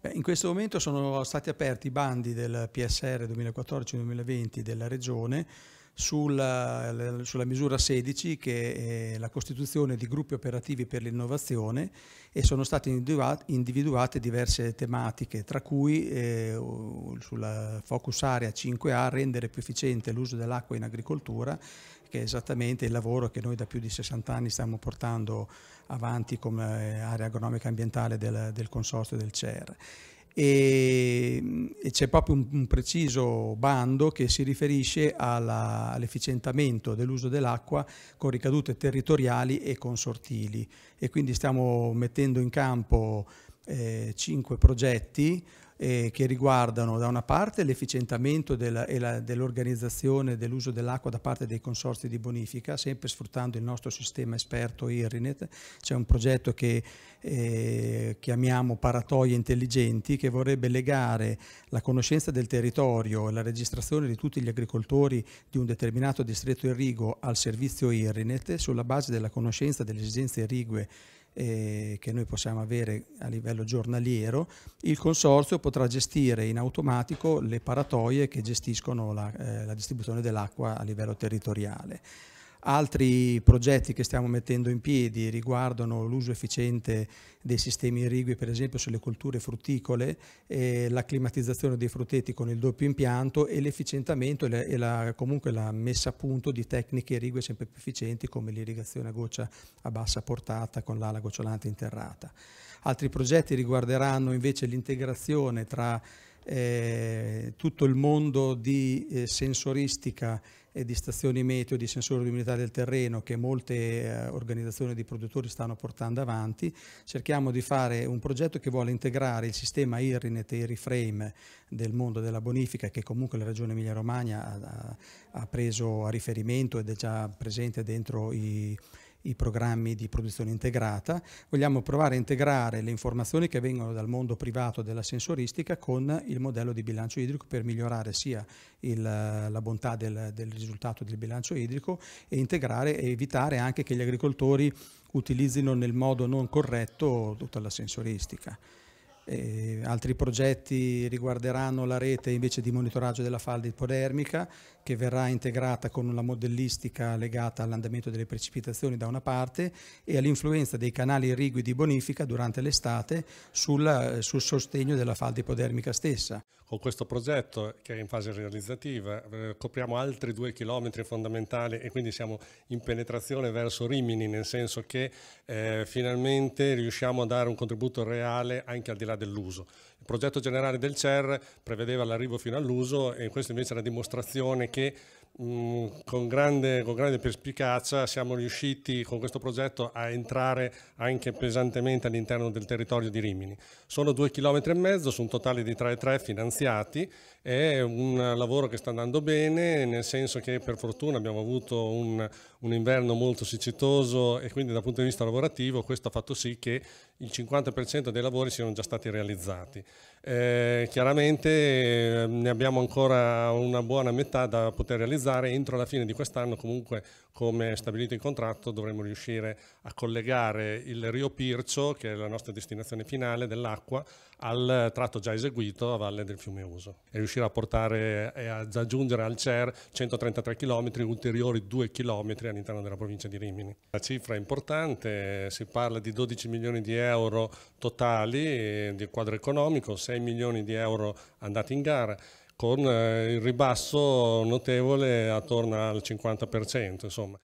Beh, in questo momento sono stati aperti i bandi del PSR 2014-2020 della Regione sulla, eh, sulla, misura 16 che è la costituzione di gruppi operativi per l'innovazione e sono state individuate diverse tematiche, tra cui eh, sulla focus area 5A rendere più efficiente l'uso dell'acqua in agricoltura, che è esattamente il lavoro che noi da più di 60 anni stiamo portando avanti come area agronomica ambientale del, del consorzio del CER e, mm, e c'è proprio un, un, preciso bando che si riferisce all'efficientamento dell'uso dell'acqua con ricadute territoriali e consortili e quindi stiamo mettendo in campo eh, cinque progetti eh, che riguardano da una parte l'efficientamento dell'organizzazione dell'uso dell'acqua da parte dei consorzi di bonifica, sempre sfruttando il nostro sistema esperto IRINET, c'è un progetto che eh, chiamiamo paratoie intelligenti che vorrebbe legare la conoscenza del territorio e la registrazione di tutti gli agricoltori di un determinato distretto irrigo al servizio IRINET sulla base della conoscenza delle esigenze irrigue eh, che noi possiamo avere a livello giornaliero, il consorzio potrà gestire in automatico le paratoie che gestiscono la, eh, la distribuzione dell'acqua a livello territoriale. Altri progetti che stiamo mettendo in piedi riguardano l'uso efficiente dei sistemi irrigui, per esempio sulle colture frutticole, eh, la climatizzazione dei frutteti con il doppio impianto e l'efficientamento e, la, e la, comunque la messa a punto di tecniche irrigue sempre più efficienti come l'irrigazione a goccia a bassa portata con l'ala gocciolante interrata. Altri progetti riguarderanno invece l'integrazione tra eh, tutto il mondo di eh, sensoristica e di stazioni meteo, di sensori di umidità del terreno che molte eh, organizzazioni di produttori stanno portando avanti. Cerchiamo di fare un progetto che vuole integrare il sistema IRINET e IRIFRAME del mondo della bonifica che comunque la Regione Emilia-Romagna ha, ha preso a riferimento ed è già presente dentro i i programmi di produzione integrata, vogliamo provare a integrare le informazioni che vengono dal mondo privato della sensoristica con il modello di bilancio idrico per migliorare sia il, la bontà del, del risultato del bilancio idrico e integrare e evitare anche che gli agricoltori utilizzino nel modo non corretto tutta la sensoristica. Eh, altri progetti riguarderanno la rete invece di monitoraggio della falda ipodermica che verrà integrata con una modellistica legata all'andamento delle precipitazioni da una parte e all'influenza dei canali irrigui di bonifica durante l'estate sul, eh, sul, sostegno della falda ipodermica stessa. Con questo progetto che è in fase realizzativa eh, copriamo altri due chilometri fondamentali e quindi siamo in penetrazione verso Rimini nel senso che eh, finalmente riusciamo a dare un contributo reale anche al di là dell'uso. Il progetto generale del CER prevedeva l'arrivo fino all'uso e questa invece è una dimostrazione che Mm, con grande, con grande, perspicacia siamo riusciti con questo progetto a entrare anche pesantemente all'interno del territorio di Rimini. Sono due chilometri e mezzo su un totale di 3,3 finanziati, è un lavoro che sta andando bene nel senso che per fortuna abbiamo avuto un, un inverno molto siccitoso e quindi dal punto di vista lavorativo questo ha fatto sì che il 50% dei lavori siano già stati realizzati. Eh, chiaramente eh, ne abbiamo ancora una buona metà da poter realizzare realizzare entro la fine di quest'anno, comunque come stabilito in contratto dovremo riuscire a collegare il Rio Pircio, che è la nostra destinazione finale dell'acqua, al tratto già eseguito a valle del fiume Uso e riuscire a portare e ad aggiungere al CER 133 km, ulteriori 2 km all'interno della provincia di Rimini. La cifra è importante, si parla di 12 milioni di euro totali eh, di quadro economico, 6 milioni di euro andati in gara con eh, il ribasso notevole attorno al 50%. Insomma.